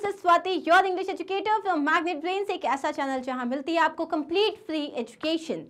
This is Swati your English educator from Magnet Brains एक ऐसा चैनल जहां मिलती है आपको complete free education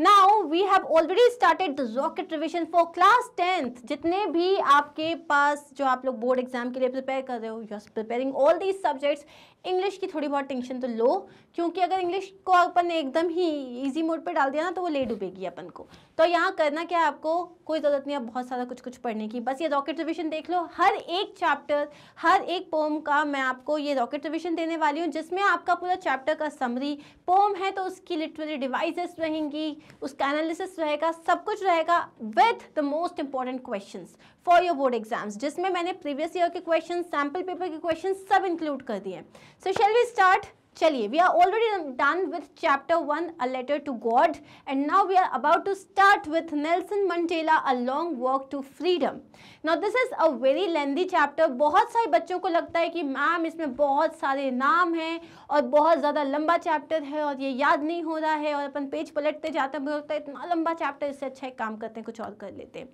now we have already started the rocket revision for class tenth जितने भी आपके पास जो आप लोग बोर्ड एग्जाम के लिए प्रिपेयर कर रहे हो you are preparing all these subjects English की थोड़ी बहुत टेंशन तो लो क्योंकि अगर इंग्लिश को अपन एकदम ही इजी मोड पे डाल दिया ना तो वो ले डूबेगी अपन को तो यहाँ करना क्या आपको कोई ज़रूरत नहीं आप बहुत सारा कुछ कुछ पढ़ने की बस ये रॉकेट रिविजन देख लो हर एक चैप्टर हर एक पोम का मैं आपको ये रॉकेट रिविजन देने वाली हूँ जिसमें आपका पूरा चैप्टर का समरी पोम है तो उसकी लिटरेरी डिवाइसेस रहेंगी उसका एनालिसिस रहेगा सब कुछ रहेगा with the most important question for your board exams जिसमें मैंने प्रीवियस ईयर के क्वेश्चन सैम्पल पेपर के क्वेश्चन सब इंक्लूड कर दिए सो शेल वी स्टार्ट चलिए we are already done with chapter one a letter to God and now we are about to start with Nelson Mandela a long walk to freedom now this is a very lengthy chapter बहुत सारे बच्चों को लगता है कि ma'am इसमें बहुत सारे नाम हैं और बहुत ज़्यादा लंबा चैप्टर है और ये याद नहीं हो रहा है और अपन पेज पलटते जाते हैं लगता है इतना लंबा चैप्टर इससे अच्छा एक काम करते हैं कुछ और कर लेते हैं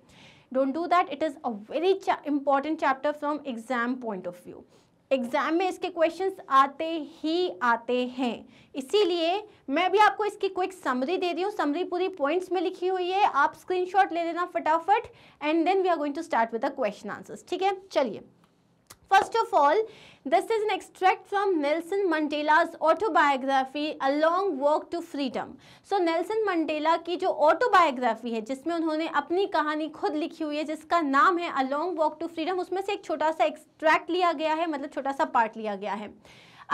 don't do that it is a very important chapter from exam point of view exam में इसके क्वेश्चंस आते ही आते हैं इसीलिए मैं भी आपको इसकी क्विक समरी दे रही हूँ समरी पूरी पॉइंट्स में लिखी हुई है आप स्क्रीनशॉट ले लेना फटाफट and then we are going to start with the question answers ठीक है चलिए First of all, this is an extract from Nelson Mandela's autobiography A Long Walk to Freedom. So Nelson Mandela की जो autobiography है जिसमें उन्होंने अपनी कहानी खुद लिखी हुई है जिसका नाम है A Long Walk to Freedom उसमें से एक छोटा सा extract लिया गया है मतलब छोटा सा part लिया गया है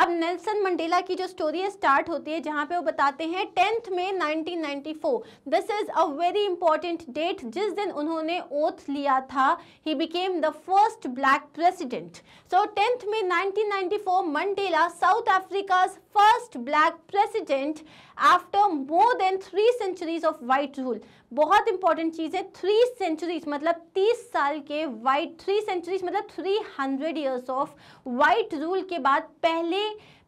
अब नेल्सन मंडेला की जो स्टोरी है स्टार्ट होती है जहाँ पे वो बताते हैं टेंथ में 1994 this is a very important date जिस दिन उन्होंने ओथ लिया था he became the first black president so tenth में 1994 Mandela South Africa's first black president after more than three centuries of white rule बहुत इंपॉर्टेंट चीज़ है थ्री सेंचुरीज मतलब तीस साल के वाइट थ्री सेंचुरीज मतलब three hundred years of white rule के बाद पहले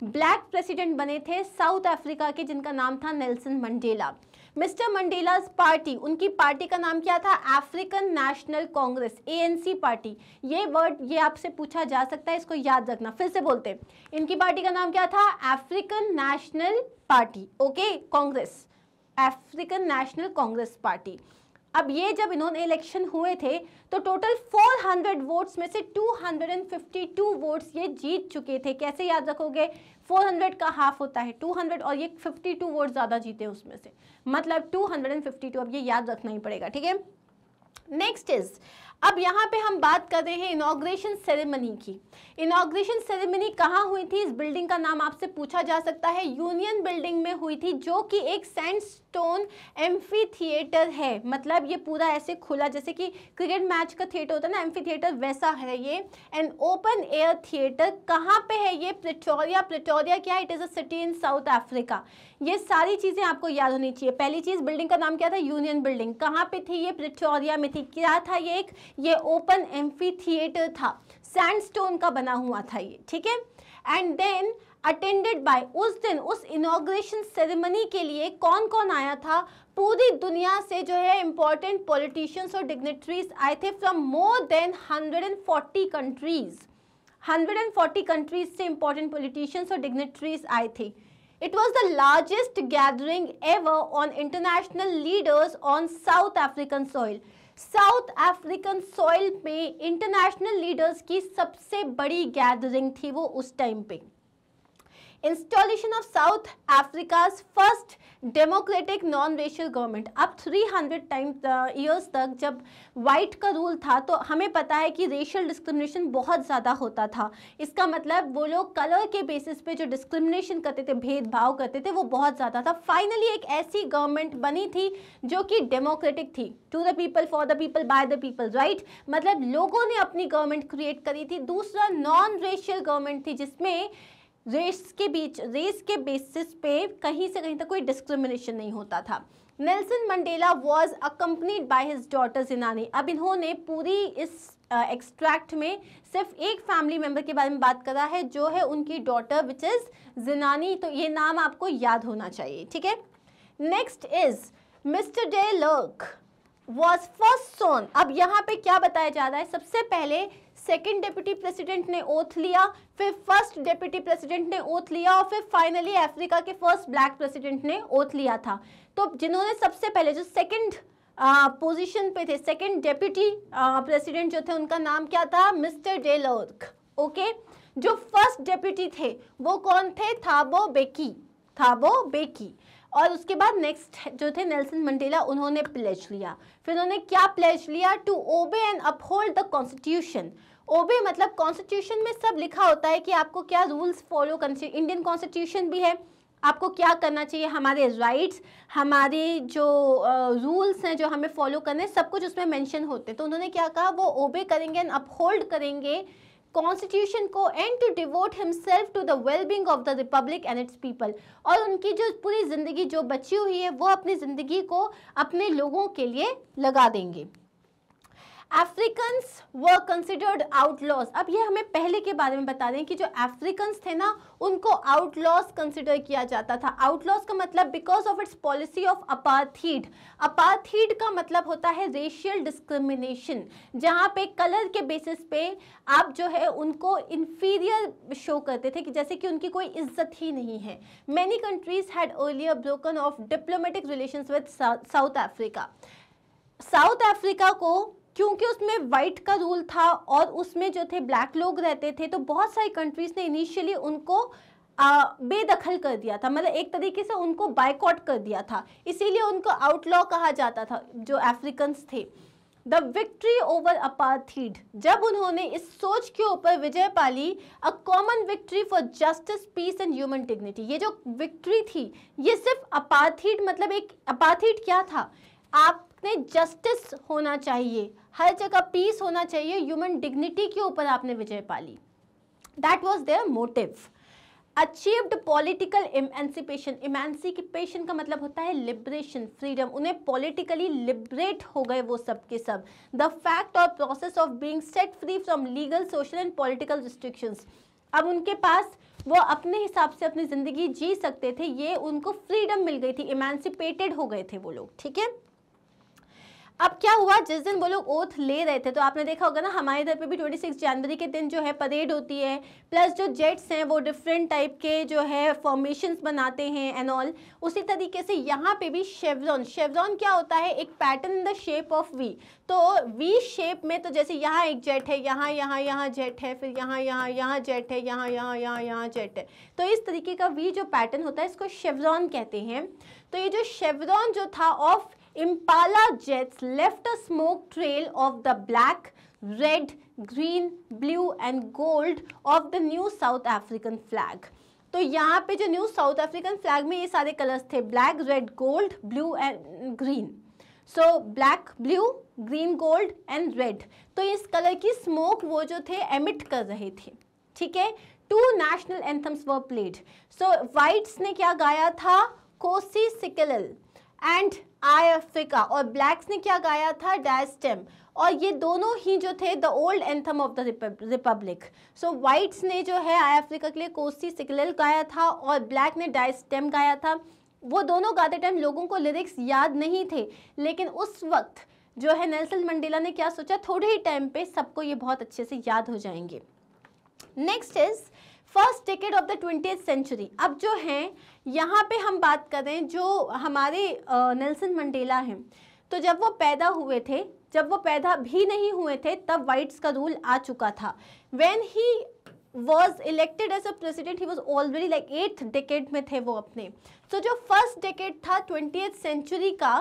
ब्लैक प्रेसिडेंट बने थे साउथ अफ्रीका के जिनका नाम था Nelson Mandela Mister Mandela's party उनकी पार्टी का नाम क्या था African National Congress ANC party ये वर्ड ये आपसे पूछा जा सकता है इसको याद रखना फिर से बोलते इनकी पार्टी का नाम क्या था African National Party okay Congress African National Congress party अब ये जब इन्होंने इलेक्शन हुए थे तो टोटल 400 वोट्स में से 252 वोट्स ये जीत चुके थे कैसे याद रखोगे 400 का हाफ होता है 200 और ये 52 वोट ज़्यादा जीते उसमें से मतलब 252 अब ये याद रखना ही पड़ेगा ठीक है नेक्स्ट इज अब यहाँ पे हम बात कर रहे हैं इनाग्रेशन सेरेमनी की इनाग्रेशन सेरेमनी कहाँ हुई थी इस बिल्डिंग का नाम आपसे पूछा जा सकता है यूनियन बिल्डिंग में हुई थी जो कि एक स्टोन एम्फी थिएटर है मतलब ये पूरा ऐसे खुला जैसे कि क्रिकेट मैच का थिएटर होता है ना एम्फी थिएटर वैसा है ये एंड ओपन एयर थिएटर कहाँ पे है ये प्रिटोरिया प्रिटोरिया क्या है it is a city in South Africa ये सारी चीज़ें आपको याद होनी चाहिए पहली चीज़ बिल्डिंग का नाम क्या था यूनियन बिल्डिंग कहाँ पे थी ये प्रिटोरिया में थी क्या था ये एक ये ओपन एम्फी थिएटर था सैंड का बना बना हुआ था ये ठीक है एंड देन अटेंडेड बाय उस दिन उस इनाग्रेशन सेरेमनी के लिए कौन कौन आया था पूरी दुनिया से जो है इम्पोर्टेंट पॉलिटिशियंस और डिग्नेटरीज आए थे from more than 140 countries 140 countries से इम्पोर्टेंट पॉलिटिशियंस और डिग्नेटरीज आए थे it was the largest gathering ever on international leaders on South African soil South African soil पे इंटरनेशनल लीडर्स की सबसे बड़ी गैदरिंग थी वो उस टाइम पे installation of South Africa's first democratic non racial government अब 300 टाइम ईयर्स तक जब वाइट का रूल था तो हमें पता है कि रेशियल डिस्क्रिमिनेशन बहुत ज़्यादा होता था इसका मतलब वो लोग कलर के बेसिस पे जो डिस्क्रिमिनेशन करते थे भेदभाव करते थे वो बहुत ज़्यादा था फाइनली एक ऐसी गवर्नमेंट बनी थी जो कि डेमोक्रेटिक थी to the people for the people by the people right मतलब लोगों ने अपनी गवर्नमेंट क्रिएट करी थी दूसरा नॉन रेशियल गवर्नमेंट थी जिसमें रेस के बीच रेस के बेसिस पे कहीं से कहीं तक कोई डिस्क्रिमिनेशन नहीं होता था Nelson Mandela was accompanied by his daughter Zenani अब इन्होंने पूरी इस एक्सट्रैक्ट uh, में सिर्फ एक फैमिली मेंबर के बारे में बात करा है जो है उनकी डॉटर विच इज़ जिनानी तो ये नाम आपको याद होना चाहिए ठीक है next is Mister de Klerk was first sworn अब यहाँ पे क्या बताया जा रहा है सबसे पहले सेकंड डेप्यूटी प्रेसिडेंट ने ओथ लिया फिर फर्स्ट डेप्यूटी प्रेसिडेंट ने ओथ लिया और फिर फाइनली अफ्रीका के फर्स्ट ब्लैक प्रेसिडेंट ने ओथ लिया था तो जिन्होंने सबसे पहले जो सेकंड पोजीशन पे थे सेकंड डेप्यूटी प्रेसिडेंट जो थे उनका नाम क्या था मिस्टर डे लोर्क ओके जो फर्स्ट डेप्यूटी थे वो कौन थे थाबो बेकी थाबो बेकी और उसके बाद नेक्स्ट जो थे नेल्सन मंडेला उन्होंने प्लेज लिया फिर उन्होंने क्या प्लेज लिया to obey and uphold the constitution ओबे मतलब कॉन्स्टिट्यूशन में सब लिखा होता है कि आपको क्या रूल्स फॉलो करने चाहिए इंडियन कॉन्स्टिट्यूशन भी है आपको क्या करना चाहिए हमारे राइट्स हमारे जो रूल्स हैं जो हमें फॉलो करने सब कुछ उसमें मेंशन होते हैं तो उन्होंने क्या कहा वो ओबे करेंगे एंड अपहोल्ड करेंगे कॉन्स्टिट्यूशन को and to devote himself to the wellbeing of the republic and its people और उनकी जो पूरी ज़िंदगी जो बची हुई है वो अपनी ज़िंदगी को अपने लोगों के लिए लगा देंगे अफ्रीकन्स were considered outlaws. अब ये हमें पहले के बारे में बता दें कि जो अफ्रीकन्स थे ना उनको outlaws कंसिडर किया जाता था Outlaws का मतलब because of its policy of apartheid. Apartheid का मतलब होता है रेशियल discrimination. जहाँ पे कलर के बेसिस पे आप जो है उनको inferior शो करते थे कि जैसे कि उनकी कोई इज्जत ही नहीं है many countries had earlier broken off diplomatic relation with South Africa South Africa को क्योंकि उसमें वाइट का रूल था और उसमें जो थे ब्लैक लोग रहते थे तो बहुत सारी कंट्रीज़ ने इनिशियली उनको बेदखल कर दिया था मतलब एक तरीके से उनको बाइकआउट कर दिया था इसीलिए उनको आउटलॉ कहा जाता था जो अफ्रीकन्स थे द विक्ट्री ओवर अपार्थीड जब उन्होंने इस सोच के ऊपर विजय पाली a common victory for justice peace and human dignity ये जो विक्ट्री थी ये सिर्फ अपार्थीड मतलब एक अपार्थीड क्या था आप सकते जस्टिस होना चाहिए हर जगह पीस होना चाहिए ह्यूमन डिग्निटी के ऊपर आपने विजय पाली that was their motive achieved political emancipation emancipation का मतलब होता है लिबरेशन फ्रीडम उन्हें पॉलिटिकली लिबरेट हो गए वो सब के सब द फैक्ट और process of being set free from legal social and political restrictions अब उनके पास वो अपने हिसाब से अपनी ज़िंदगी जी सकते थे ये उनको फ्रीडम मिल गई थी इमेंसिपेटेड हो गए थे वो लोग ठीक है अब क्या हुआ जिस दिन वो लोग ओथ ले रहे थे तो आपने देखा होगा ना हमारे इधर पे भी 26 जनवरी के दिन जो है परेड होती है प्लस जो जेट्स हैं वो डिफरेंट टाइप के जो है फॉर्मेशंस बनाते हैं एंड ऑल उसी तरीके से यहाँ पे भी शेवजॉन शेवजॉन क्या होता है एक pattern the shape of V तो वी शेप में तो जैसे यहाँ एक जेट है यहाँ यहाँ यहाँ जेट है फिर यहाँ यहाँ यहाँ जेट है यहाँ यहाँ यहाँ यहाँ जेट है तो इस तरीके का वी जो पैटर्न होता है इसको शेवजॉन कहते हैं तो ये जो शेवरॉन जो था of Impala jets left a smoke trail of the black, red, green, blue and gold of the new South African flag. तो यहाँ पे जो न्यू साउथ अफ्रीकन फ्लैग में ये सारे कलर्स थे black red gold blue and green so black blue green gold and red तो इस कलर की स्मोक वो जो थे एमिट कर रहे थे ठीक है two national anthems were played so whites ने क्या गाया था कोसी सिकल एंड आई अफ्रीका और ब्लैक्स ने क्या गाया था डैस्टेम और ये दोनों ही जो थे the old anthem of the republic so whites ने जो है आई अफ्रीका के लिए कोसी सिकलेल गाया था और ब्लैक ने डायस्टेम गाया था वो दोनों गाते टाइम लोगों को लिरिक्स याद नहीं थे लेकिन उस वक्त जो है नेल्सन मंडेला ने क्या सोचा थोड़े ही टाइम पे सबको ये बहुत अच्छे से याद हो जाएंगे next is first decade of the twenty century अब जो हैं यहाँ पे हम बात करें जो हमारे नेल्सन मंडेला हैं तो जब वो पैदा हुए थे जब वो पैदा भी नहीं हुए थे तब वाइट्स का रूल आ चुका था when he was elected as a president he was already like eighth decade में थे वो अपने सो so, जो फर्स्ट डेकेड था ट्वेंटी सेंचुरी का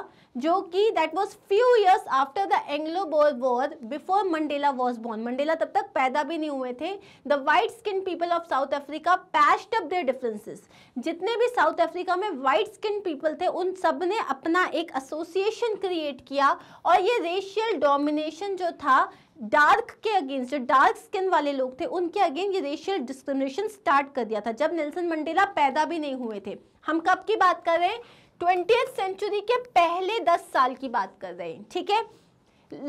जो कि that was few years after the Anglo Boer war before Mandela was born Mandela तब तक पैदा भी नहीं हुए थे the white skin people of South Africa patched up their differences जितने भी साउथ अफ्रीका में वाइट स्किन पीपल थे उन सब ने अपना एक एसोसिएशन क्रिएट किया और ये रेशियल डोमिनेशन जो था डार्क के अगेंस्ट जो डार्क स्किन वाले लोग थे उनके अगेंस्ट ये रेशियल डिस्क्रिमिनेशन स्टार्ट कर दिया था जब नेल्सन मंडेला पैदा भी नहीं हुए थे हम कब की बात कर रहे हैं ट्वेंटी सेंचुरी के पहले दस साल की बात कर रहे हैं ठीक है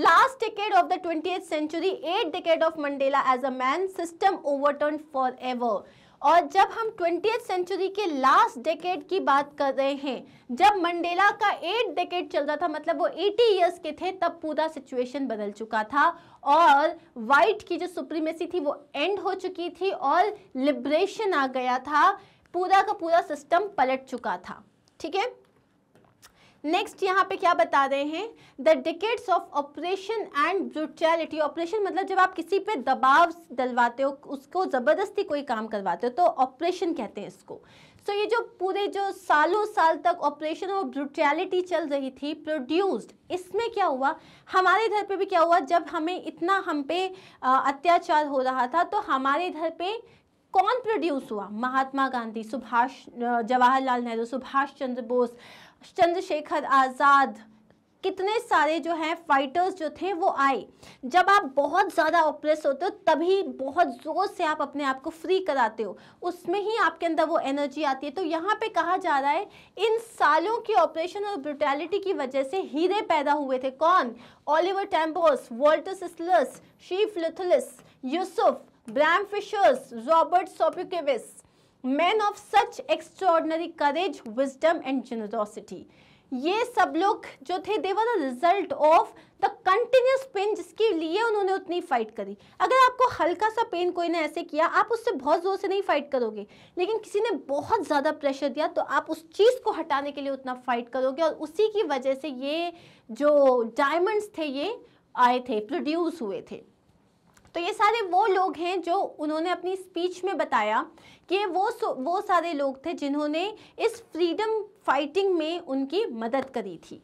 last of the twenty century eight eight of Mandela as a man system overturn for ever और जब हम ट्वेंटी सेंचुरी के लास्ट डेकेड की बात कर रहे हैं जब मंडेला का एट डेकेड चल रहा था मतलब वो एटी इयर्स के थे तब पूरा सिचुएशन बदल चुका था और वाइट की जो सुप्रीमेसी थी वो एंड हो चुकी थी और लिब्रेशन आ गया था पूरा का पूरा सिस्टम पलट चुका था ठीक है नेक्स्ट यहाँ पे क्या बता रहे हैं the decades of oppression and brutality oppression मतलब जब आप किसी पे दबाव डलवाते हो उसको ज़बरदस्ती कोई काम करवाते हो तो ऑपरेशन कहते हैं इसको सो so ये जो पूरे जो सालों साल तक ऑपरेशन और ब्रुटैलिटी चल रही थी प्रोड्यूस्ड इसमें क्या हुआ हमारे इधर पे भी क्या हुआ जब हमें इतना हम पे अत्याचार हो रहा था तो हमारे इधर पे कौन प्रोड्यूस हुआ महात्मा गांधी सुभाष जवाहरलाल नेहरू सुभाष चंद्र बोस चंद्रशेखर आज़ाद कितने सारे जो हैं फाइटर्स जो थे वो आए जब आप बहुत ज़्यादा ऑपरेस होते हो तभी बहुत ज़ोर से आप अपने आप को फ्री कराते हो उसमें ही आपके अंदर वो एनर्जी आती है तो यहाँ पे कहा जा रहा है इन सालों की ऑपरेशन और ब्रुटैलिटी की वजह से हीरे पैदा हुए थे कौन Oliver Tambos Walter Chief Luthulis Yusuf Bram Fischers Robert Sobukwes man of such extraordinary courage wisdom and generosity ये सब लोग जो थे they were the result of the continuous pain जिसके लिए उन्होंने उतनी फाइट करी अगर आपको हल्का सा पेन कोई ने ऐसे किया आप उससे बहुत ज़ोर से नहीं फाइट करोगे लेकिन किसी ने बहुत ज़्यादा प्रेशर दिया तो आप उस चीज़ को हटाने के लिए उतना फाइट करोगे और उसी की वजह से ये जो डायमंड्स थे ये आए थे प्रोड्यूस हुए थे तो ये सारे वो लोग हैं जो उन्होंने अपनी स्पीच में बताया कि वो वो सारे लोग थे जिन्होंने इस फ्रीडम फाइटिंग में उनकी मदद करी थी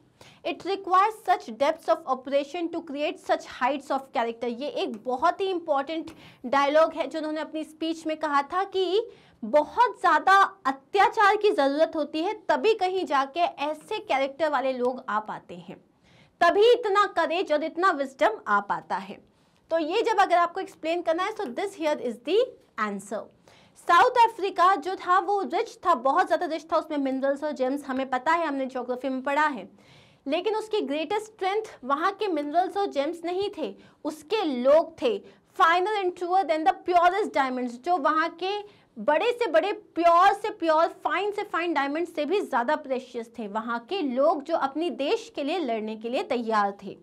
it requires such depth of oppression to create such heights of character ये एक बहुत ही इंपॉर्टेंट डायलॉग है जो उन्होंने अपनी स्पीच में कहा था कि बहुत ज़्यादा अत्याचार की ज़रूरत होती है तभी कहीं जाके ऐसे कैरेक्टर वाले लोग आ पाते हैं तभी इतना करेज और इतना विजडम आ पाता है तो ये जब अगर आपको एक्सप्लेन करना है तो this here is the answer South Africa जो था वो रिच था बहुत ज़्यादा रिच था उसमें मिनरल्स और जेम्स हमें पता है हमने जोग्राफी में पढ़ा है लेकिन उसकी ग्रेटेस्ट स्ट्रेंथ वहाँ के मिनरल्स और जेम्स नहीं थे उसके लोग थे finer and truer than the purest diamonds जो वहाँ के बड़े से बड़े प्योर से प्योर फाइन से फाइन डायमंड से भी ज़्यादा प्रेशियस थे वहाँ के लोग जो अपनी देश के लिए लड़ने के लिए तैयार थे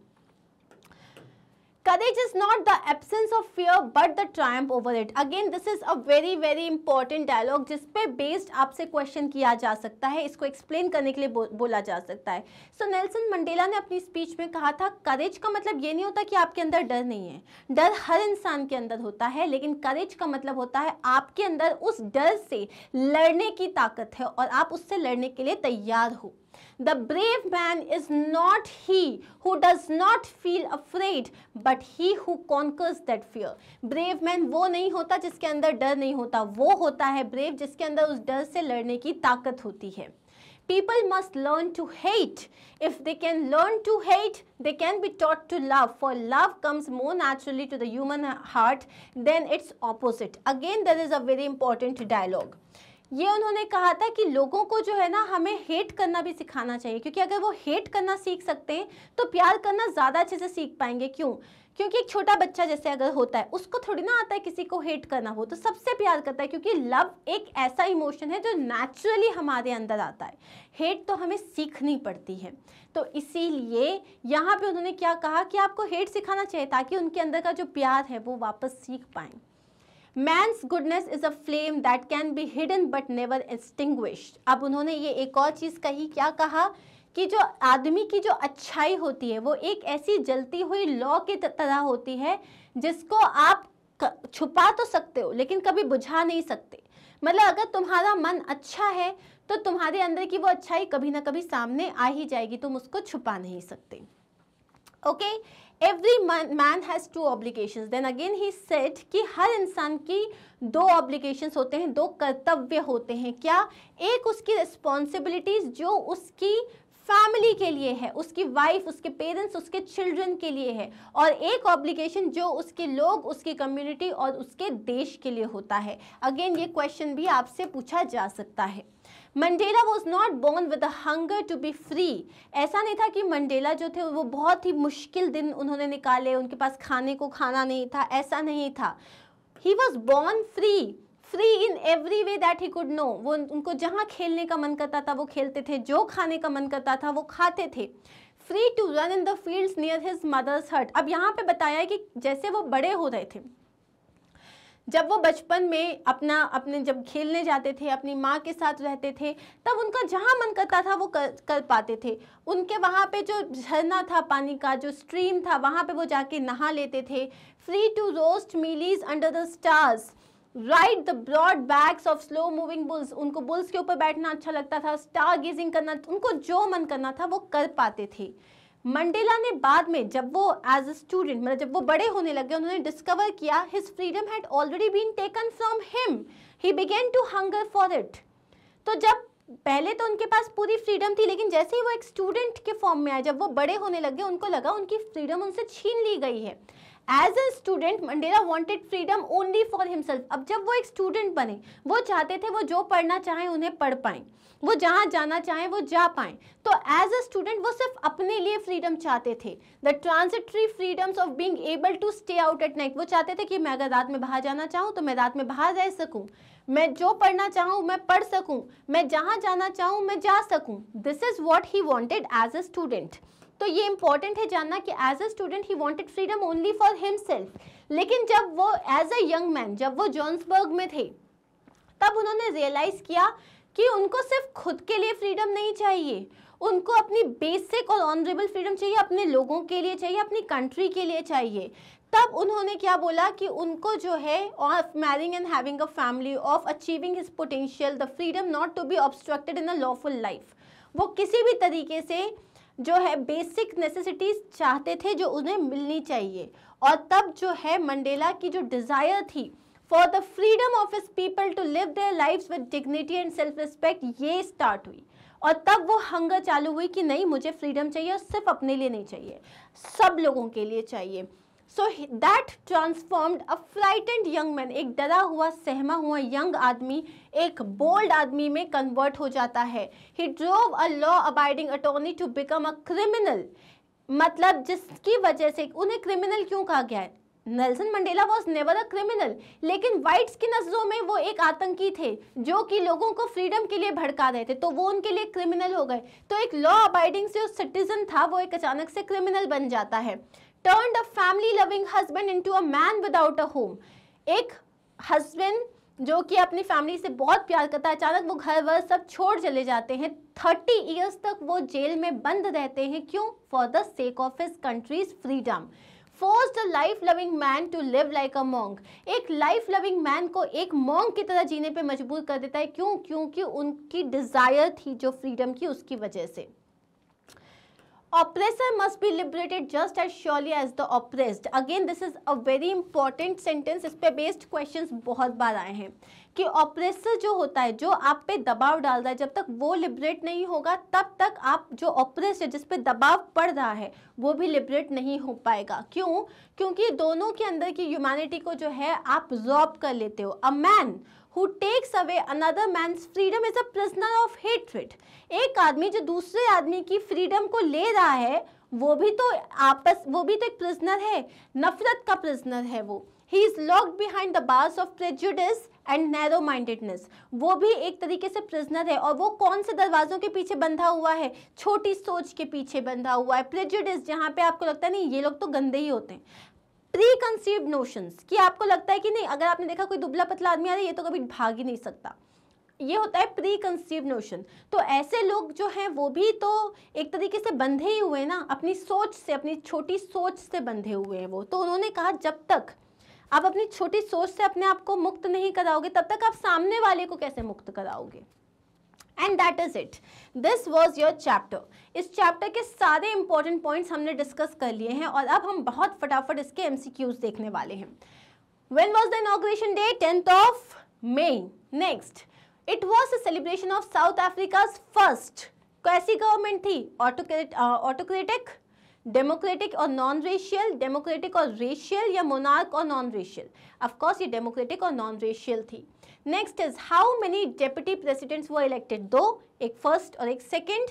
courage is not the absence of fear but the triumph over it again this is a very very important dialogue जिस पे based आपसे question किया जा सकता है इसको explain करने के लिए बो, बोला जा सकता है सो नेल्सन मंडेला ने अपनी स्पीच में कहा था करेज का मतलब ये नहीं होता कि आपके अंदर डर नहीं है डर हर इंसान के अंदर होता है लेकिन करेज का मतलब होता है आपके अंदर उस डर से लड़ने की ताकत है और आप उससे लड़ने के लिए तैयार हो The brave man is not he who does not feel afraid, but he who conquers that fear. Brave man वो नहीं होता जिसके अंदर डर नहीं होता वो होता है brave जिसके अंदर उस डर से लड़ने की ताकत होती है People must learn to hate. If they can learn to hate, they can be taught to love. For love comes more naturally to the human heart than its opposite. Again, there is a very important dialogue. ये उन्होंने कहा था कि लोगों को जो है ना हमें हेट करना भी सिखाना चाहिए क्योंकि अगर वो हेट करना सीख सकते हैं तो प्यार करना ज़्यादा अच्छे से सीख पाएंगे क्यों क्योंकि एक छोटा बच्चा जैसे अगर होता है उसको थोड़ी ना आता है किसी को हेट करना हो तो सबसे प्यार करता है क्योंकि लव एक ऐसा इमोशन है जो नेचुरली हमारे अंदर आता है हेट तो हमें सीखनी पड़ती है तो इसीलिए यहाँ पे उन्होंने क्या कहा कि आपको हेट सिखाना चाहिए ताकि उनके अंदर का जो प्यार है वो वापस सीख पाएँ man's goodness is a flame that can be hidden but never extinguished अब उन्होंने ये एक और चीज़ कही क्या कहा कि जो आदमी की जो अच्छाई होती है वो एक ऐसी जलती हुई लॉ की तरह होती है जिसको आप छुपा तो सकते हो लेकिन कभी बुझा नहीं सकते मतलब अगर तुम्हारा मन अच्छा है तो तुम्हारे अंदर की वो अच्छाई कभी ना कभी सामने आ ही जाएगी तुम उसको छुपा नहीं सकते okay okay? Every man has two obligation then again he said कि हर इंसान की दो ऑब्लिगेशंस होते हैं दो कर्तव्य होते हैं क्या एक उसकी रिस्पॉन्सिबिलिटीज़ जो उसकी फैमिली के लिए है उसकी वाइफ उसके पेरेंट्स उसके चिल्ड्रन के लिए है और एक ऑब्लिगेशन जो उसके लोग उसकी कम्युनिटी और उसके देश के लिए होता है अगेन ये क्वेश्चन भी आपसे पूछा जा सकता है Mandela was not born with hunger to be free ऐसा नहीं था कि मंडेला जो थे वो बहुत ही मुश्किल दिन उन्होंने निकाले उनके पास खाने को खाना नहीं था ऐसा नहीं था he was born free free in every way that he could know वो उनको जहाँ खेलने का मन करता था वो खेलते थे जो खाने का मन करता था वो खाते थे free to run in the field near his mother's hut अब यहाँ पे बताया है कि जैसे वो बड़े हो रहे थे जब वो बचपन में अपना अपने जब खेलने जाते थे अपनी माँ के साथ रहते थे तब उनका जहाँ मन करता था वो कर, कर पाते थे उनके वहाँ पे जो झरना था पानी का जो स्ट्रीम था वहाँ पे वो जाके नहा लेते थे free to roast mealies under the stars ride the broad backs of slow moving bulls उनको बुल्स के ऊपर बैठना अच्छा लगता था स्टार गेजिंग करना उनको जो मन करना था वो कर पाते थे मंडेला ने बाद में जब वो एज अ स्टूडेंट मतलब जब वो बड़े होने लगे उन्होंने डिस्कवर किया his freedom had already been taken from him he began to hunger for it तो जब पहले तो उनके पास पूरी फ्रीडम थी लेकिन जैसे ही वो एक स्टूडेंट के फॉर्म में आया जब वो बड़े होने लगे उनको लगा उनकी फ्रीडम उनसे छीन ली गई है as a student Mandela wanted freedom only for himself अब जब वो एक स्टूडेंट बने वो चाहते थे वो जो पढ़ना चाहें उन्हें पढ़ पाएं वो जहाँ जाना चाहें वो जा पाएँ तो एज अ स्टूडेंट वो सिर्फ अपने लिए फ्रीडम चाहते थे the transitory freedoms of being able to stay out at night वो चाहते थे कि मैं अगर रात में बाहर जाना चाहूँ तो मैं रात में बाहर रह सकूँ मैं जो पढ़ना चाहूँ मैं पढ़ सकूँ मैं जहाँ जाना चाहूँ मैं जा सकूँ this is what he wanted as a student तो ये इंपॉर्टेंट है जानना कि as a student he wanted freedom only for himself लेकिन जब वो एज अ यंग मैन जब वो जॉन्सबर्ग में थे तब उन्होंने रियलाइज़ किया कि उनको सिर्फ खुद के लिए फ्रीडम नहीं चाहिए उनको अपनी बेसिक और ऑनरेबल फ्रीडम चाहिए अपने लोगों के लिए चाहिए अपनी कंट्री के लिए चाहिए तब उन्होंने क्या बोला कि उनको जो है of marrying and having a family of achieving his potential the freedom not to be obstructed in a lawful life वो किसी भी तरीके से जो है बेसिक नेसेसिटीज़ चाहते थे जो उन्हें मिलनी चाहिए और तब जो है मंडेला की जो डिज़ायर थी for the freedom of his people to live their life with dignity and self respect ये स्टार्ट हुई और तब वो हंगर चालू हुई कि नहीं मुझे फ्रीडम चाहिए और सिर्फ अपने लिए नहीं चाहिए सब लोगों के लिए चाहिए so that transformed a frightened young man एक डरा हुआ सहमा हुआ यंग आदमी एक बोल्ड आदमी में कन्वर्ट हो जाता है he drove a law abiding attorney to become a criminal मतलब जिसकी वजह से उन्हें क्रिमिनल क्यों कहा गया है Nelson Mandela was never a criminal लेकिन वाइट्स की नजरों में वो एक आतंकी थे जो कि लोगों को फ्रीडम के लिए भड़का रहे थे तो वो उनके लिए क्रिमिनल हो गए तो एक लॉ अबाइडिंग से सिटीजन था वो एक अचानक से क्रिमिनल बन जाता है turn a family loving husband into a man without a home एक हस्बैंड जो कि अपनी फैमिली से बहुत प्यार करता है अचानक वो घर वर सब छोड़ चले जाते हैं थर्टी ईयर्स तक वो जेल में बंद रहते हैं क्यों for the sake of his country's freedom forced a life loving man to live like a monk एक लाइफ लविंग मैन को एक मोंग की तरह जीने पे मजबूर कर देता है क्यों क्योंकि उनकी डिज़ायर थी जो फ्रीडम की उसकी वजह से oppressor must be liberated just as surely as the oppressed again this is a very important sentence इस पे based questions बहुत बार आए हैं कि ऑपरेसर जो होता है जो आप पे दबाव डाल रहा है जब तक वो लिबरेट नहीं होगा तब तक आप जो ऑपरेसर जिस पे दबाव पड़ रहा है वो भी लिबरेट नहीं हो पाएगा क्यों क्योंकि दोनों के अंदर की ह्यूमैनिटी को जो है आप जॉब कर लेते हो a man who takes away another man's freedom is a prisoner of hatred. एक आदमी जो दूसरे आदमी की फ्रीडम को ले रहा है वो भी तो आपस वो भी तो एक प्रिजनर है नफरत का प्रिजनर है वो he is locked behind the bars of prejudice and narrow mindedness वो भी एक तरीके से प्रिजनर है और वो कौन से दरवाज़ों के पीछे बंधा हुआ है छोटी सोच के पीछे बंधा हुआ है प्रेजुडिस जहाँ पे आपको लगता है नहीं ये लोग तो गंदे ही होते हैं प्री कंसीव्ड नोशंस कि आपको लगता है कि नहीं अगर आपने देखा कोई दुबला पतला आदमी आ रहा है ये तो कभी भाग ही नहीं सकता ये होता है प्री कंसीव नोशन तो ऐसे लोग जो हैं वो भी तो एक तरीके से बंधे ही हुए ना अपनी सोच से अपनी छोटी सोच से बंधे हुए हैं वो तो उन्होंने कहा जब तक आप अपनी छोटी सोच से अपने आप को मुक्त नहीं कराओगे तब तक आप सामने वाले को कैसे मुक्त कराओगे and that is it this was your chapter इस चैप्टर के सारे इंपॉर्टेंट पॉइंट्स हमने डिस्कस कर लिए हैं और अब हम बहुत फटाफट इसके एम देखने वाले हैं when was the inauguration day tenth of May next it was a celebration of South Africa's first कैसी गवर्नमेंट थी ऑटोक्रेटिक डेमोक्रेटिक और नॉन रेशियल डेमोक्रेटिक और रेशियल या मोनार्क और नॉन रेशियल ऑफकोर्स ये डेमोक्रेटिक और नॉन रेशियल थी next is how many deputy presidents वो इलेक्टेड दो एक फर्स्ट और एक सेकेंड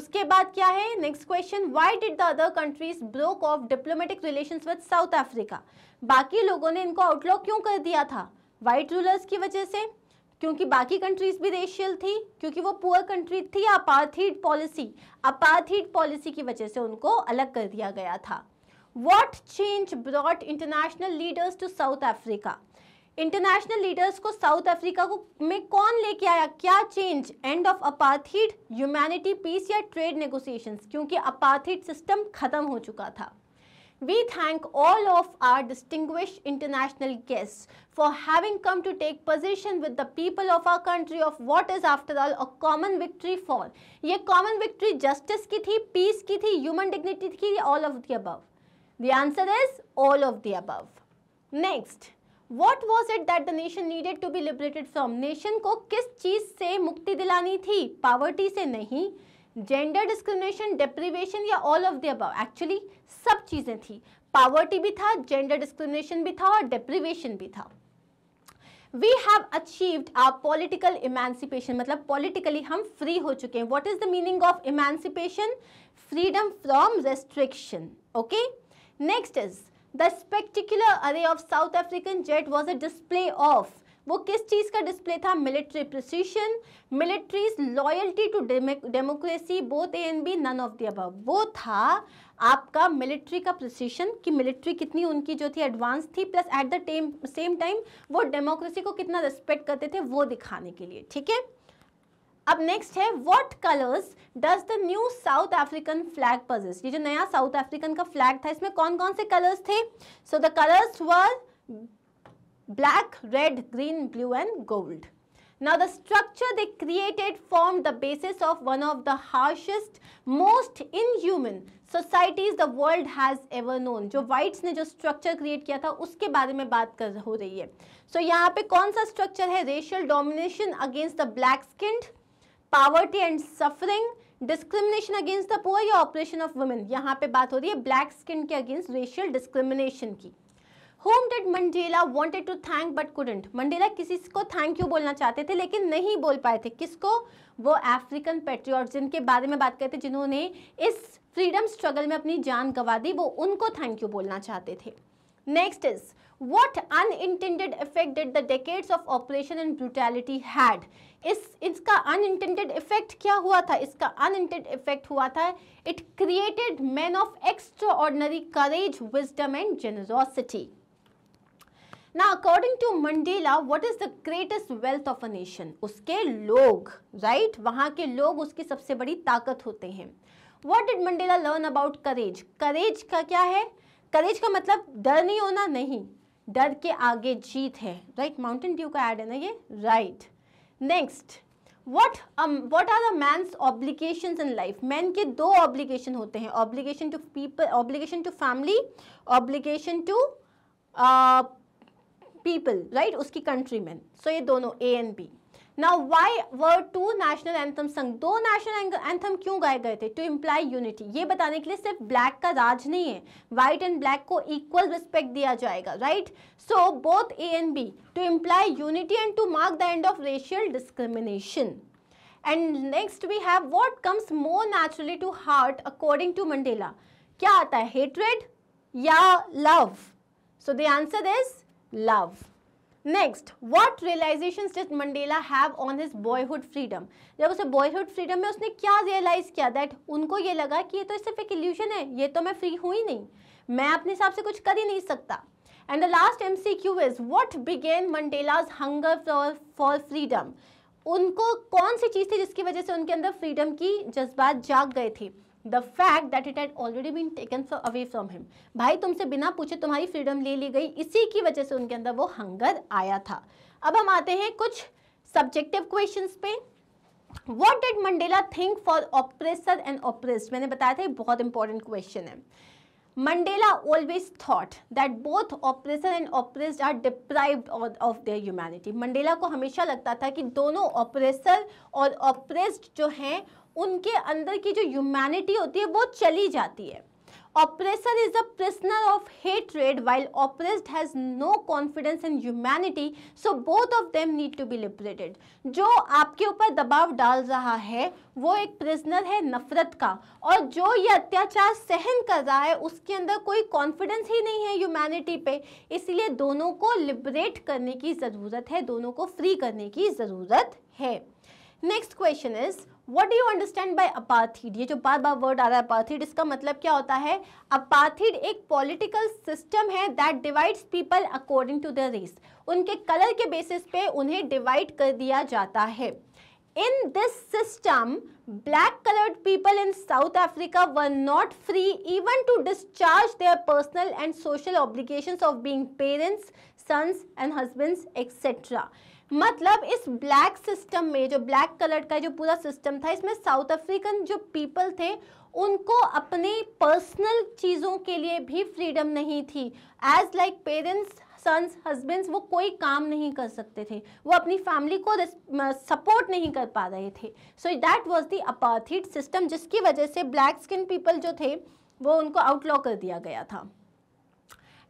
उसके बाद क्या है next question why did the other countries broke off diplomatic relation with South Africa बाकी लोगों ने इनको आउटलॉ क्यों कर दिया था वाइट रूलर्स की वजह से क्योंकि बाकी कंट्रीज भी रेशियल थी क्योंकि वो पुअर कंट्री थी अपार्थीड पॉलिसी अपार्थीड पॉलिसी की वजह से उनको अलग कर दिया गया था what change brought international leaders to South Africa international leaders को साउथ अफ्रीका को में कौन लेके आया क्या change end of apartheid humanity peace या ट्रेड नेगोसिएशन क्योंकि अपार्थीड सिस्टम खत्म हो चुका था We thank all of our distinguished international guests for having come to take position with the people of our country of what is after all a common victory for. ये common victory justice की थी, peace की थी, human dignity की, all of the above. The answer is all of the above. Next. what was it that the nation needed to be liberated from? Nation को किस चीज से मुक्ति दिलानी थी Poverty से नहीं जेंडर डिस्क्रिमिनेशन डिप्रीवेशन या all of the above actually सब चीज़ें थी पावर्टी भी था जेंडर डिस्क्रिमिनेशन भी था और डिप्रीवेशन भी था we have achieved a political emancipation मतलब पॉलिटिकली हम फ्री हो चुके हैं what is the meaning of emancipation freedom from restriction okay next is the spectacular array of South African jet was a display of वो किस चीज़ का display था military precision military's loyalty to democracy both A and B none of the अब वो था आपका military का प्रिसीशन कि मिलिट्री कितनी उनकी जो थी एडवांस थी प्लस एट द टेम सेम टाइम वो डेमोक्रेसी को कितना रिस्पेक्ट करते थे वो दिखाने के लिए ठीक है अब नेक्स्ट है what colours does the new South African flag possess ये जो नया साउथ अफ्रीकन का फ्लैग था इसमें कौन कौन से कलर्स थे so the colours were black, red, green, blue and gold. Now the structure they created formed the basis of one of the harshest, most inhuman societies the world has ever known. jo whites ne jo structure create kiya tha uske bare mein baat kar ho rahi hai So yahan pe kaun sa structure hai racial domination against the black skinned, poverty and suffering, discrimination against the poor या oppression of women यहाँ पे बात हो रही है black skin के against racial discrimination की whom did Mandela wanted to thank but couldn't Mandela किसी को थैंक यू बोलना चाहते थे लेकिन नहीं बोल पाए थे किसको वो अफ्रीकन पेट्रियट जिनके बारे में बात करते जिन्होंने इस फ्रीडम स्ट्रगल में अपनी जान गंवा दी वो उनको थैंक यू बोलना चाहते थे next is what unintended effect did the decades of operation and brutality had इस इसका unintended effect क्या हुआ था इसका unintended effect हुआ था it created men of extraordinary courage wisdom and generosity ना according to Mandela what is the greatest wealth of a nation उसके लोग राइट right? वहाँ के लोग उसकी सबसे बड़ी ताकत होते हैं what did Mandela learn about courage courage का क्या है करेज का मतलब डर नहीं होना नहीं डर के आगे जीत है राइट माउंटेन ड्यू का एड है ना ये right next what what are the man's obligation in life man के दो ऑब्लिगेशन होते हैं obligation to people obligation to family obligation to people right उसकी कंट्री में सो ये दोनों A and B now why were two national anthem sung दो national anthem क्यों गाए गए थे टू इम्प्लाई यूनिटी ये बताने के लिए सिर्फ ब्लैक का राज नहीं है वाइट एंड ब्लैक को इक्वल रिस्पेक्ट दिया जाएगा right so both A and B to imply unity and to mark the end of racial discrimination and next we have what comes more naturally to heart according to Mandela क्या आता है hatred या love so the answer is love. Next what realization did Mandela have on his boyhood freedom जब उसे boyhood freedom में उसने क्या realise किया दैट उनको ये लगा कि ये तो सिर्फ एक इल्यूशन है ये तो मैं फ्री हूँ ही नहीं मैं अपने हिसाब से कुछ कर ही नहीं सकता and the last M C Q is what began Mandela's hunger for for freedom उनको कौन सी चीज़ थी जिसकी वजह से उनके अंदर फ्रीडम की जज्बात जाग गए थे the fact that it had already been taken away from him भाई तुमसे बिना पूछे तुम्हारी फ्रीडम ले ली गई इसी की वजह से उनके अंदर वो हंगर आया था अब हम आते हैं कुछ सब्जेक्टिव क्वेश्चन पे what did Mandela think for oppressor and oppressed मैंने बताया था बहुत इंपॉर्टेंट क्वेश्चन है Mandela always thought that both oppressor and oppressed are deprive of their humanity Mandela को हमेशा लगता था कि दोनों ऑपरेसर और ऑपरेस्ट जो हैं उनके अंदर की जो ह्यूमैनिटी होती है वो चली जाती है oppressor is a prisoner of hatred while oppressed has no confidence in humanity so both of them need to be liberated जो आपके ऊपर दबाव डाल रहा है वो एक प्रिजनर है नफरत का और जो ये अत्याचार सहन कर रहा है उसके अंदर कोई कॉन्फिडेंस ही नहीं है ह्यूमैनिटी पे इसलिए दोनों को लिबरेट करने की ज़रूरत है दोनों को फ्री करने की ज़रूरत है next question is what do you understand by apartheid ये जो बार बार वर्ड आ रहा है अपाथीड इसका मतलब क्या होता है अपाथीड एक पॉलिटिकल सिस्टम है that divides people according to the race उनके कलर के बेसिस पे उन्हें डिवाइड कर दिया जाता है in this system black coloured people in South Africa were not free even to discharge their personal and social obligation of being parents sons and husbands etcetera मतलब इस ब्लैक सिस्टम में जो ब्लैक कलर का जो पूरा system था इसमें south African जो पीपल थे उनको अपने पर्सनल चीज़ों के लिए भी फ्रीडम नहीं थी as like parents sons husbands वो कोई काम नहीं कर सकते थे वो अपनी फैमिली को सपोर्ट नहीं कर पा रहे थे so that was the apartheid system जिसकी वजह से ब्लैक स्किन पीपल जो थे वो उनको आउटलॉ कर दिया गया था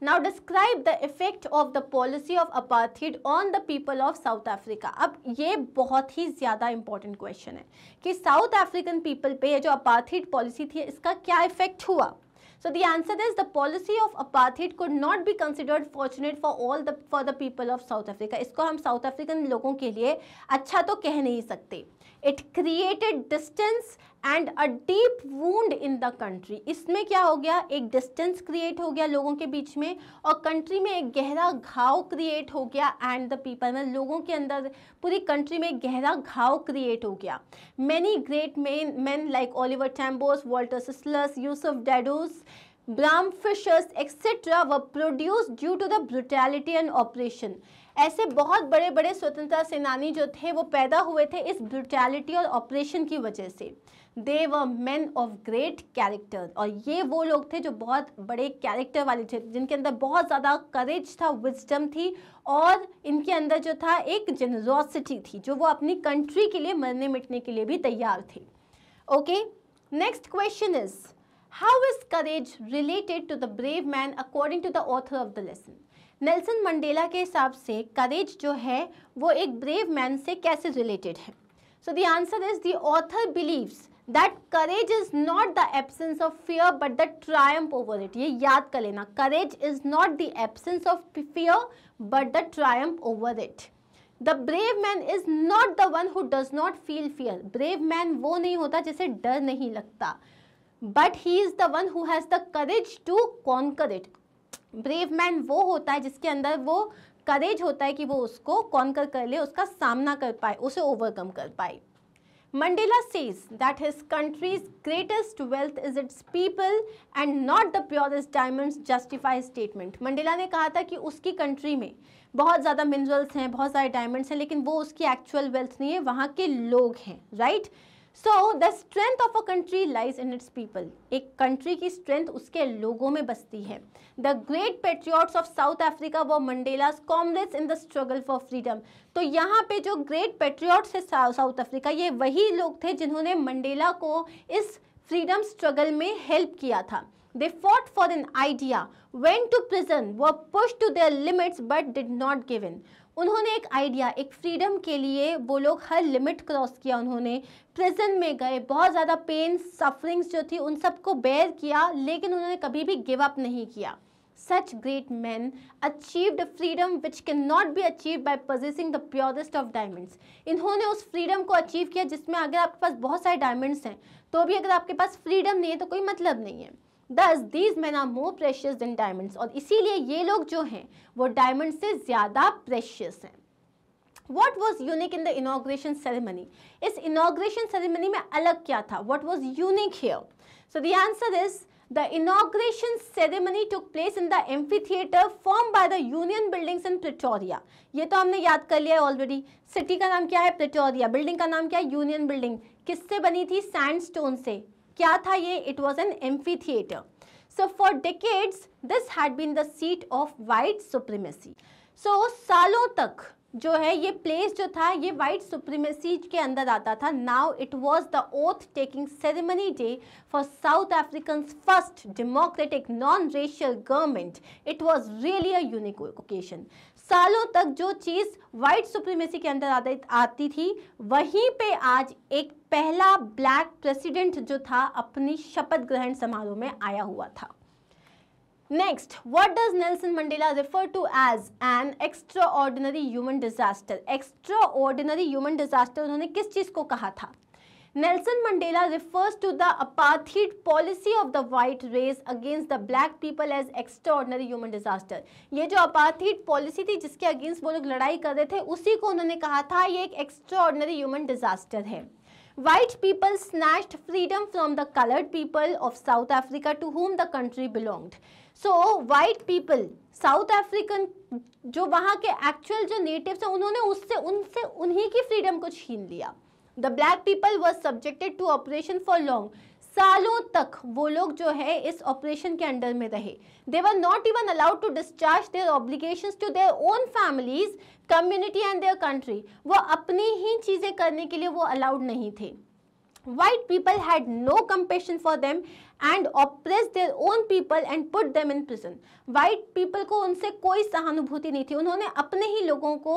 now describe the effect of the policy of apartheid on the people of South Africa अब ये बहुत ही ज़्यादा इंपॉर्टेंट क्वेश्चन है कि साउथ अफ्रीकन पीपल पे ये जो अपार्थिड पॉलिसी थी इसका क्या इफेक्ट हुआ So the answer is the policy of apartheid could not be considered fortunate for all the for the people of South Africa. isko hum South African logon ke liye acha to keh nahi sakte It created distance and a deep wound in the country इसमें क्या हो गया एक distance create हो गया लोगों के बीच में और कंट्री में एक गहरा घाव क्रिएट हो गया एंड द पीपल मतलब लोगों के अंदर पूरी कंट्री में गहरा घाव क्रिएट हो गया many great man man like Oliver Tambos Walter Sisulus Yusuf Dadoos Bram Fischers etcetera were produce due to the brutality and oppression ऐसे बहुत बड़े बड़े स्वतंत्रता सेनानी जो थे वो पैदा हुए थे इस ब्रुटैलिटी और ऑपरेशन की वजह से दे व मैन ऑफ ग्रेट कैरेक्टर और ये वो लोग थे जो बहुत बड़े कैरेक्टर वाले थे जिनके अंदर बहुत ज़्यादा करेज था विजडम थी और इनके अंदर जो था एक जेनरोसिटी थी जो वो अपनी कंट्री के लिए मरने मिटने के लिए भी तैयार थे okay next question is how is courage related to the brave man according to the author of the lesson Nelson Mandela के हिसाब से करेज जो है वो एक ब्रेव मैन से कैसे रिलेटेड है so the answer is the author believes that courage is not the absence of fear but the triumph over it ये याद कर लेना courage is not the absence of fear but the triumph over it the brave man is not the one who does not feel fear brave man वो नहीं होता जिसे डर नहीं लगता but he is the one who has the courage to conquer it brave man वो होता है जिसके अंदर वो करेज होता है कि वो उसको कॉन्कर कर ले उसका सामना कर पाए उसे ओवरकम कर पाए Mandela says that his country's greatest wealth is its people and not the purest diamonds justify his statement. Mandela ने कहा था कि उसकी country में बहुत ज़्यादा minerals हैं बहुत सारे diamonds हैं लेकिन वो उसकी actual wealth नहीं है वहाँ के लोग हैं right? So the strength of a country lies in its people एक कंट्री की स्ट्रेंथ उसके लोगों में बसती है the great patriots of South Africa वो Mandela's comrades in the struggle for freedom तो यहाँ पे जो ग्रेट पेट्रियॉट्स है साउथ अफ्रीका ये वही लोग थे जिन्होंने मंडेला को इस फ्रीडम स्ट्रगल में हेल्प किया था they fought for an idea went to prison were push to their limits but did not give in उन्होंने एक आइडिया एक फ्रीडम के लिए वो लोग हर लिमिट क्रॉस किया उन्होंने प्रिजन में गए बहुत ज़्यादा पेन सफरिंग्स जो थी उन सबको बेयर किया लेकिन उन्होंने कभी भी गिव अप नहीं किया such great man achieved freedom which can not be achieve by possessing the purest of diamonds इन्होंने उस फ्रीडम को अचीव किया जिसमें अगर आपके पास बहुत सारे डायमंड्स हैं तो भी अगर आपके पास फ्रीडम नहीं है तो कोई मतलब नहीं है thus these man are more precious than diamonds और इसीलिए ये लोग जो हैं वो डायमंड से ज़्यादा प्रेशियस हैं what was unique in the inauguration ceremony इस इनाग्रेशन सेरेमनी में अलग क्या था what was unique here so the answer is inauguration ceremony took place in the amphitheatre form by the union buildings in Pretoria ये तो हमने याद कर लिया है ऑलरेडी सिटी का नाम क्या है प्रिटोरिया बिल्डिंग का नाम क्या है यूनियन बिल्डिंग किससे बनी थी सैंडस्टोन से क्या था ये it was an amphitheatre so for decades this had been the seat of white supremacy so सालों तक जो है ये प्लेस जो था ये वाइट सुप्रीमेसी के अंदर आता था now it was the oath taking ceremony day for South African first democratic non racial government it was really a unique occasion सालों तक जो चीज़ व्हाइट सुप्रीमेसी के अंदर आती थी वहीं पे आज एक पहला ब्लैक प्रेसिडेंट जो था अपनी शपथ ग्रहण समारोह में आया हुआ था next what does Nelson Mandela refer to as an extraordinary human disaster extraordinary human disaster उन्होंने किस चीज़ को कहा था Nelson Mandela refers to the apartheid policy of the white race against the black people as extraordinary human disaster. ये जो apartheid policy थी जिसके against वो लोग लड़ाई कर रहे थे उसी को उन्होंने कहा था ये एक extraordinary human disaster है White people snatched freedom from the colored people of South Africa to whom the country belonged. So white people, South African जो वहाँ के actual जो natives हैं उन्होंने उससे उनसे उन्हीं की freedom को छीन लिया the black people was subjected to oppression for long सालों तक वो लोग जो है इस ऑपरेशन के अंडर में रहे they were not even allowed to discharge their obligation to their own families community and their country वो अपनी ही चीज़ें करने के लिए वो अलाउड नहीं थे white people had no compassion for them and oppressed their own people and put them in prison white people को उनसे कोई सहानुभूति नहीं थी उन्होंने अपने ही लोगों को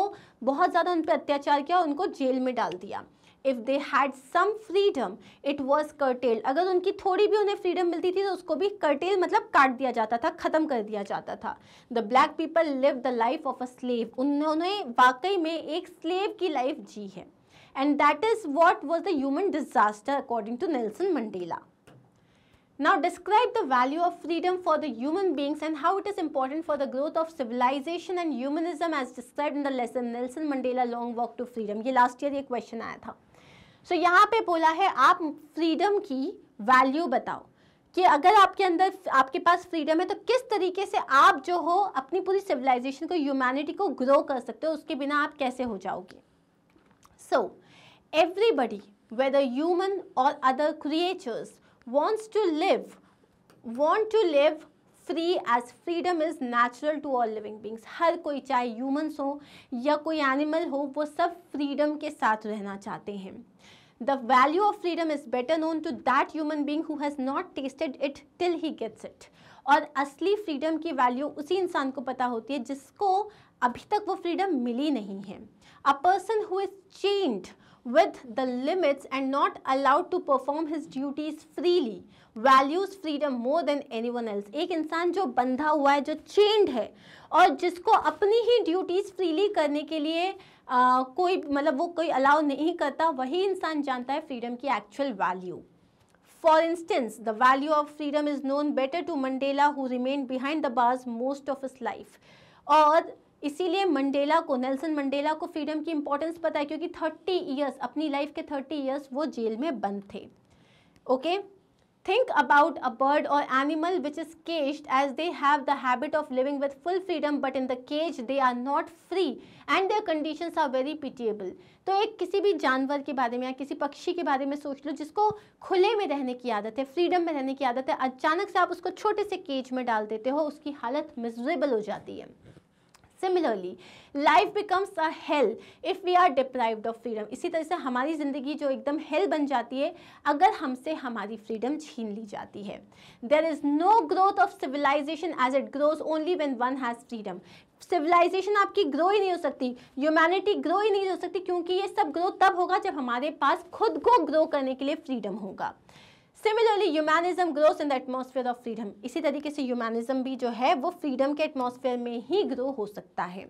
बहुत ज़्यादा उन पर अत्याचार किया उनको जेल में डाल दिया if they had some freedom it was curtailed अगर उनकी थोड़ी भी उन्हें फ्रीडम मिलती थी तो उसको भी करटेल मतलब काट दिया जाता था ख़त्म कर दिया जाता था the black people live the life of a slave उन्होंने वाकई में एक स्लेव की लाइफ जी है and that is what was the human disaster according to Nelson Mandela Now describe the value of freedom for the human beings and how it is important for the growth of civilization and humanism as described in the lesson Nelson Mandela Long Walk to Freedom. ये last year ये question आया था. सो so, यहाँ पे बोला है आप freedom की वैल्यू बताओ कि अगर आपके अंदर आपके पास फ्रीडम है तो किस तरीके से आप जो हो अपनी पूरी सिविलाइजेशन को ह्यूमैनिटी को ग्रो कर सकते हो उसके बिना आप कैसे हो जाओगे so everybody whether human or other creatures wants to live want to live free as freedom is natural to all living beings हर कोई चाहे ह्यूमन्स हो या कोई एनिमल हो वो सब फ्रीडम के साथ रहना चाहते हैं the value of freedom is better known to that human being who has not tasted it till he gets it और असली फ्रीडम की वैल्यू उसी इंसान को पता होती है जिसको अभी तक वो फ्रीडम मिली नहीं है a person who is chained with the limits and not allowed to perform his duties freely values freedom more than anyone else एक इंसान जो बंधा हुआ है जो चेंड है और जिसको अपनी ही ड्यूटीज़ फ्रीली करने के लिए आ, कोई मतलब वो कोई अलाउ नहीं करता वही इंसान जानता है फ्रीडम की actual value For instance, the value of freedom is known better to Mandela who remained behind the bars most of his life. और इसीलिए मंडेला को नेल्सन मंडेला को फ्रीडम की इंपॉर्टेंस पता है क्योंकि थर्टी ईयर्स अपनी लाइफ के थर्टी ईयर्स वो जेल में बंद थे okay think about a bird or animal which is caged as they have the habit of living with full freedom but in the cage they are not free and their conditions are very pitiable तो एक किसी भी जानवर के बारे में या किसी पक्षी के बारे में सोच लो जिसको खुले में रहने की आदत है फ्रीडम में रहने की आदत है अचानक से आप उसको छोटे से केज में डाल देते हो उसकी हालत मिजरेबल हो जाती है similarly life becomes a hell if we are deprived of freedom इसी तरह से हमारी ज़िंदगी जो एकदम हेल बन जाती है अगर हमसे हमारी फ्रीडम छीन ली जाती है there is no growth of civilization as it grows only when one has freedom civilization आपकी ग्रो ही नहीं हो सकती ह्यूमैनिटी ग्रो ही नहीं हो सकती क्योंकि ये सब ग्रो तब होगा जब हमारे पास खुद को ग्रो करने के लिए फ्रीडम होगा similarly humanism growth in the atmosphere of freedom इसी तरीके से ह्यूमैनिज्म भी जो है वो फ्रीडम के एटमोसफेयर में ही ग्रो हो सकता है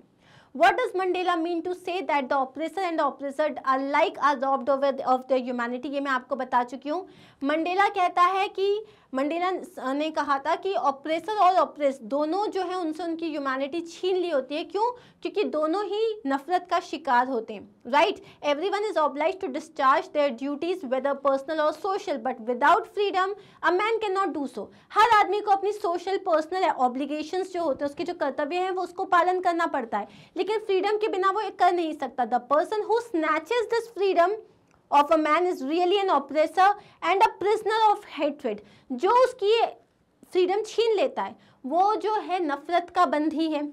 what does mandela mean to say that the oppressor and the oppressed alike are robbed of, of their humanity ये मैं आपको बता चुकी हूँ मंडेला कहता है कि मंडेला ने कहा था कि ऑपरेसर और ऑपरेस दोनों जो है उनसे उनकी ह्यूमैनिटी छीन ली होती है क्यों क्योंकि दोनों ही नफरत का शिकार होते हैं right every one is oblige to discharge their duties whether personal or social but without freedom a man can not do so हर आदमी को अपनी सोशल पर्सनल ऑब्लिगेशन जो होते हैं उसके जो कर्तव्य हैं वो उसको पालन करना पड़ता है लेकिन फ्रीडम के बिना वो कर नहीं सकता the person who snatches this freedom of a man is really an oppressor and a prisoner of hatred जो उसकी फ्रीडम छीन लेता है वो जो है नफरत का बंदी है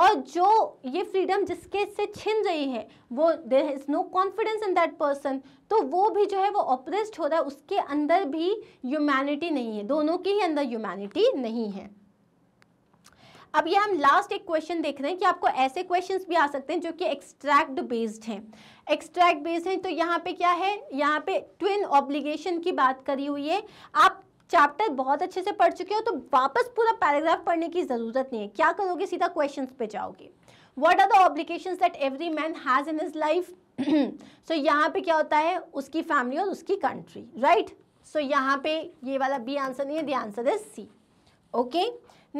और जो ये फ्रीडम जिसके से छिन रही है वो there is no confidence in that person तो वो भी जो है वो ऑपरेस्ड हो रहा है उसके अंदर भी ह्यूमैनिटी नहीं है दोनों के ही अंदर ह्यूमैनिटी नहीं है अब ये हम लास्ट एक क्वेश्चन देख रहे हैं कि आपको ऐसे क्वेश्चंस भी आ सकते हैं जो कि एक्सट्रैक्ट बेस्ड हैं एक्सट्रैक्ट बेस हैं तो यहाँ पे क्या है यहाँ पे ट्विन ऑब्लिगेशन की बात करी हुई है आप चैप्टर बहुत अच्छे से पढ़ चुके हो तो वापस पूरा पैराग्राफ पढ़ने की ज़रूरत नहीं है क्या करोगे सीधा क्वेश्चन पे जाओगे what are the obligation that every man has in his life so यहाँ पे क्या होता है उसकी फैमिली और उसकी कंट्री राइट सो यहाँ पे ये वाला बी आंसर नहीं है the answer is C okay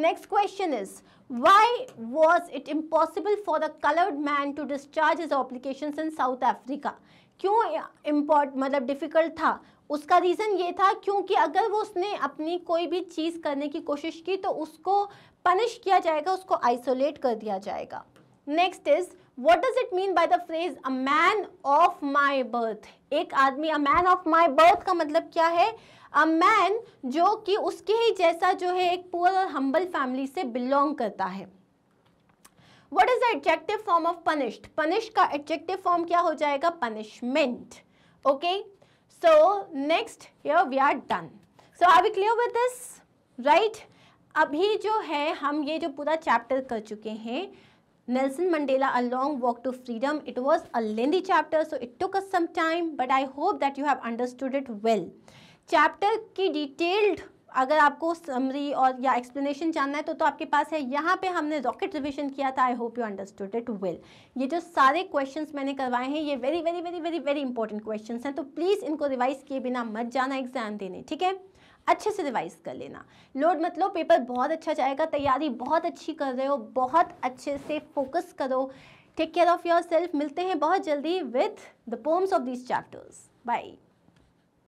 next question is Why was it impossible for the colored man to discharge his obligations in South Africa? क्यों इम्पोर्ट मतलब डिफ़िकल्ट था उसका रीज़न ये था क्योंकि अगर वो उसने अपनी कोई भी चीज़ करने की कोशिश की तो उसको पनिश किया जाएगा उसको आइसोलेट कर दिया जाएगा next is what does it mean by the phrase a man of my birth एक आदमी a man of my birth का मतलब क्या है अ मैन जो कि उसके ही जैसा जो है एक पुअर और हम्बल फैमिली से बिलोंग करता है what is the adjective form of punished punish का एडजेक्टिव फॉर्म क्या हो जाएगा punishment okay so next we are done so are we clear with this right अभी जो है हम ये जो पूरा चैप्टर कर चुके हैं Nelson Mandela A Long Walk to Freedom. It was a lengthy chapter, so it took us some time, but I hope that you have understood it well. Chapter की detailed अगर आपको समरी और या explanation जानना है तो तो आपके पास है यहाँ पे हमने रॉकेट रिविजन किया था I hope you understood it well ये जो सारे क्वेश्चंस मैंने करवाए हैं ये very very very very very important questions हैं तो प्लीज़ इनको रिवाइज किए बिना मत जाना एग्ज़ाम देने ठीक है अच्छे से रिवाइज कर लेना लोड मत लो पेपर बहुत अच्छा जाएगा तैयारी बहुत अच्छी कर रहे हो बहुत अच्छे से फोकस करो take care of yourself मिलते हैं बहुत जल्दी with the poems of these chapters by